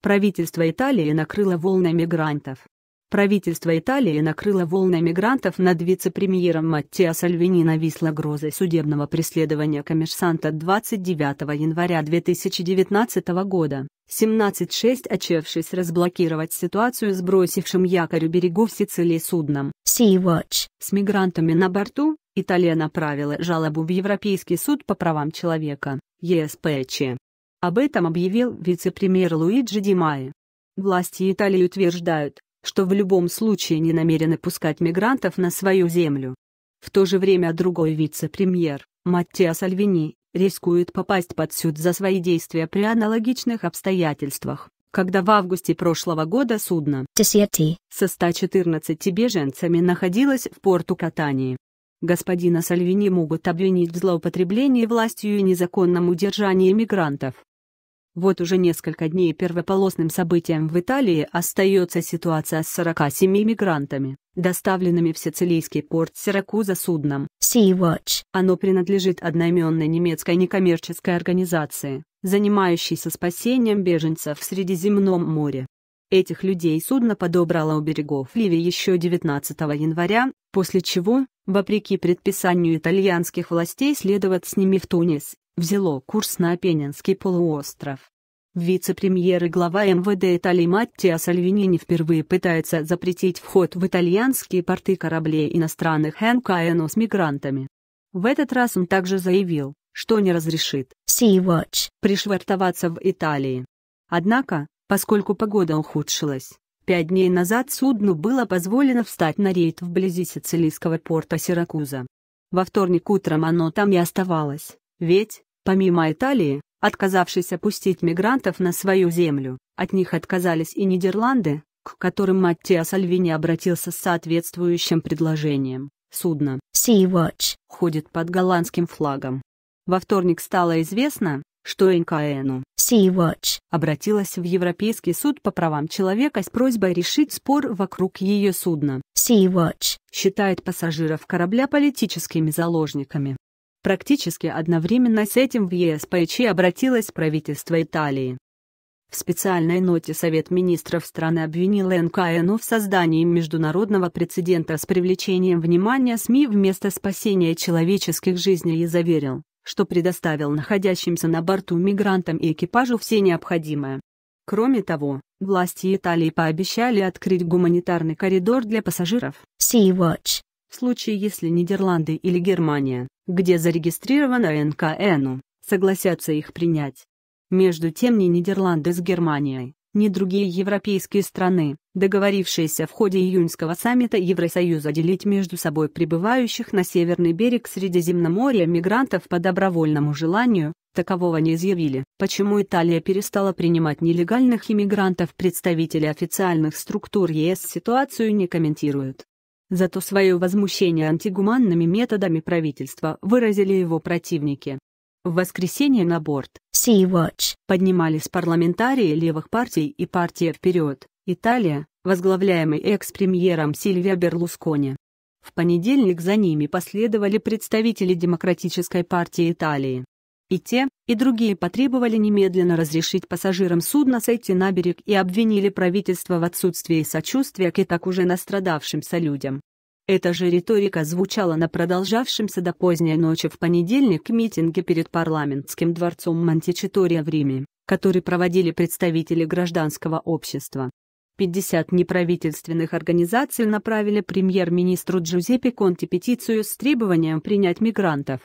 Правительство Италии накрыло волной мигрантов. Правительство Италии накрыло волной мигрантов над вице-премьером Маттео Сальвини нависла грозой судебного преследования коммерсанта 29 января 2019 года. 17.6 очевшись разблокировать ситуацию сбросившим якорю берегов Сицилии судном Sea-Watch с мигрантами на борту, Италия направила жалобу в Европейский суд по правам человека, ЕСПЧ. Об этом объявил вице-премьер Луиджи Димаи. Власти Италии утверждают, что в любом случае не намерены пускать мигрантов на свою землю. В то же время другой вице-премьер, Маттео Сальвини, рискует попасть под суд за свои действия при аналогичных обстоятельствах, когда в августе прошлого года судно со 114 беженцами находилось в порту Катании. Господина Сальвини могут обвинить в злоупотреблении властью и незаконном удержании мигрантов. Вот уже несколько дней первополосным событием в Италии остается ситуация с 47 мигрантами, доставленными в сицилийский порт Сиракуза судном. Sea-Watch. Оно принадлежит одноименной немецкой некоммерческой организации, занимающейся спасением беженцев в Средиземном море. Этих людей судно подобрало у берегов Ливии еще 19 января, после чего, вопреки предписанию итальянских властей следовать с ними в Тунис, взяло курс на Апеннинский полуостров. Вице-премьер и глава МВД Италии Маттиа не впервые пытается запретить вход в итальянские порты кораблей иностранных НКНО с мигрантами. В этот раз он также заявил, что не разрешит Sea-Watch пришвартоваться в Италии. Однако, поскольку погода ухудшилась, Пять дней назад судну было позволено встать на рейд вблизи сицилийского порта Сиракуза. Во вторник утром оно там и оставалось, ведь, помимо Италии, отказавшись опустить мигрантов на свою землю, от них отказались и Нидерланды, к которым Маттео Сальвини обратился с соответствующим предложением. Судно «Sea-Watch» ходит под голландским флагом. Во вторник стало известно, что НКНУ Sea-Watch обратилась в Европейский суд по правам человека с просьбой решить спор вокруг ее судна. Sea-Watch считает пассажиров корабля политическими заложниками. Практически одновременно с этим в ЕСПЧ обратилось правительство Италии. В специальной ноте Совет министров страны обвинил НКНУ в создании международного прецедента с привлечением внимания СМИ вместо спасения человеческих жизней и заверил, что предоставил находящимся на борту мигрантам и экипажу все необходимое. Кроме того, власти Италии пообещали открыть гуманитарный коридор для пассажиров Sea-Watch в случае если Нидерланды или Германия, где зарегистрирована НКНУ, согласятся их принять. Между тем не Нидерланды с Германией, ни другие европейские страны, договорившиеся в ходе июньского саммита Евросоюза делить между собой прибывающих на северный берег Средиземноморья мигрантов по добровольному желанию, такового не изъявили. Почему Италия перестала принимать нелегальных иммигрантов представители официальных структур ЕС ситуацию не комментируют. Зато свое возмущение антигуманными методами правительства выразили его противники. В воскресенье на борт Sea-Watch поднимались парламентарии левых партий и партия «Вперед» Италия, возглавляемый экс-премьером Сильвия Берлускони. В понедельник за ними последовали представители Демократической партии Италии. И те, и другие потребовали немедленно разрешить пассажирам судна сойти на берег и обвинили правительство в отсутствии сочувствия к и так уже настрадавшимся людям. Эта же риторика звучала на продолжавшемся до поздней ночи в понедельник митинге перед парламентским дворцом Монтичитория в Риме, который проводили представители гражданского общества. 50 неправительственных организаций направили премьер-министру Джузеппе Конте петицию с требованием принять мигрантов.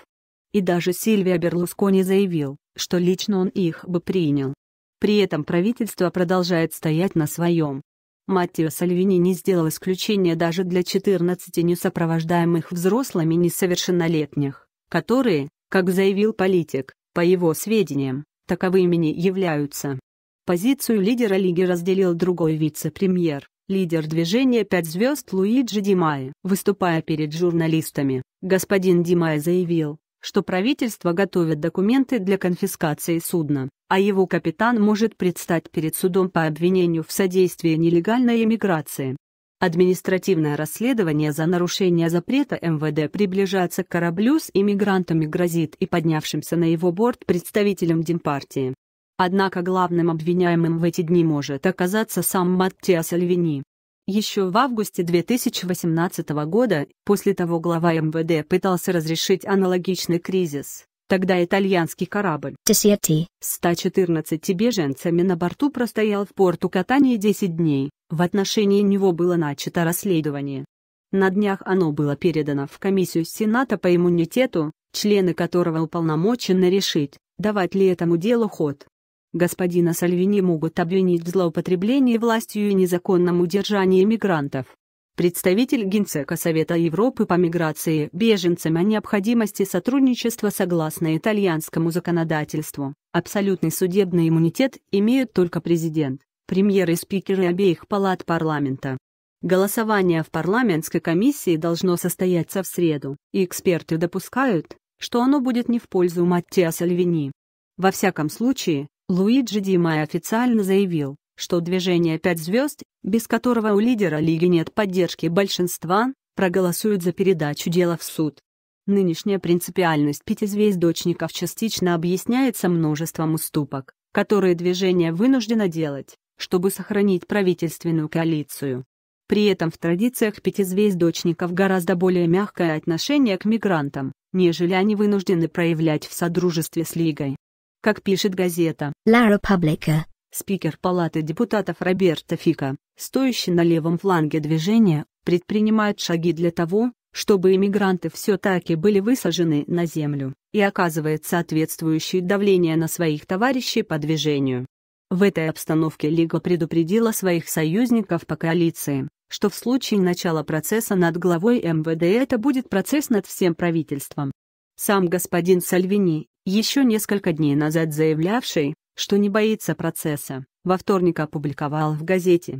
И даже Сильвия Берлускони заявил, что лично он их бы принял. При этом правительство продолжает стоять на своем, Маттио Сальвини не сделал исключения даже для 14 несопровождаемых взрослыми несовершеннолетних, которые, как заявил политик, по его сведениям, таковыми не являются. Позицию лидера лиги разделил другой вице-премьер, лидер движения «Пять звезд» Луиджи Димай. Выступая перед журналистами, господин Димай заявил, что правительство готовит документы для конфискации судна, а его капитан может предстать перед судом по обвинению в содействии нелегальной эмиграции. Административное расследование за нарушение запрета МВД приближается к кораблю с иммигрантами грозит и поднявшимся на его борт представителям Демпартии. Однако главным обвиняемым в эти дни может оказаться сам Маттиас Альвини. Еще в августе 2018 года, после того глава МВД пытался разрешить аналогичный кризис, тогда итальянский корабль Десерти. 114 беженцами на борту простоял в порту Катании 10 дней, в отношении него было начато расследование. На днях оно было передано в комиссию Сената по иммунитету, члены которого уполномочены решить, давать ли этому делу ход господина Сальвини могут обвинить в злоупотреблении властью и незаконном удержании мигрантов. Представитель Генсека Совета Европы по миграции беженцам о необходимости сотрудничества согласно итальянскому законодательству. Абсолютный судебный иммунитет имеют только президент, премьер и спикеры обеих палат парламента. Голосование в парламентской комиссии должно состояться в среду, и эксперты допускают, что оно будет не в пользу Маттеа Сальвини. Во всяком случае, Луиджи Димай официально заявил, что движение «Пять звезд», без которого у лидера лиги нет поддержки большинства, проголосуют за передачу дела в суд. Нынешняя принципиальность пятизвездочников частично объясняется множеством уступок, которые движение вынуждено делать, чтобы сохранить правительственную коалицию. При этом в традициях пятизвездочников гораздо более мягкое отношение к мигрантам, нежели они вынуждены проявлять в содружестве с Лигой. Как пишет газета «La Repubblica, спикер Палаты депутатов Роберто Фика, стоящий на левом фланге движения, предпринимает шаги для того, чтобы иммигранты все-таки были высажены на землю и оказывает соответствующее давление на своих товарищей по движению. В этой обстановке Лига предупредила своих союзников по коалиции, что в случае начала процесса над главой МВД это будет процесс над всем правительством. Сам господин Сальвини, еще несколько дней назад заявлявший, что не боится процесса, во вторник опубликовал в газете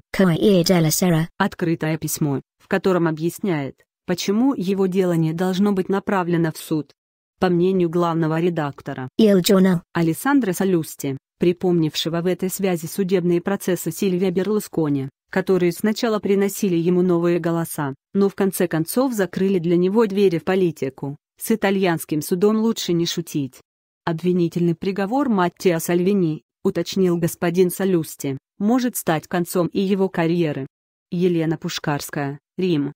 открытое письмо, в котором объясняет, почему его дело не должно быть направлено в суд. По мнению главного редактора Александра Салюсти, припомнившего в этой связи судебные процессы Сильвия Берлускони, которые сначала приносили ему новые голоса, но в конце концов закрыли для него двери в политику, с итальянским судом лучше не шутить. Обвинительный приговор Маттео Сальвини, уточнил господин Салюсти, может стать концом и его карьеры. Елена Пушкарская, Рим,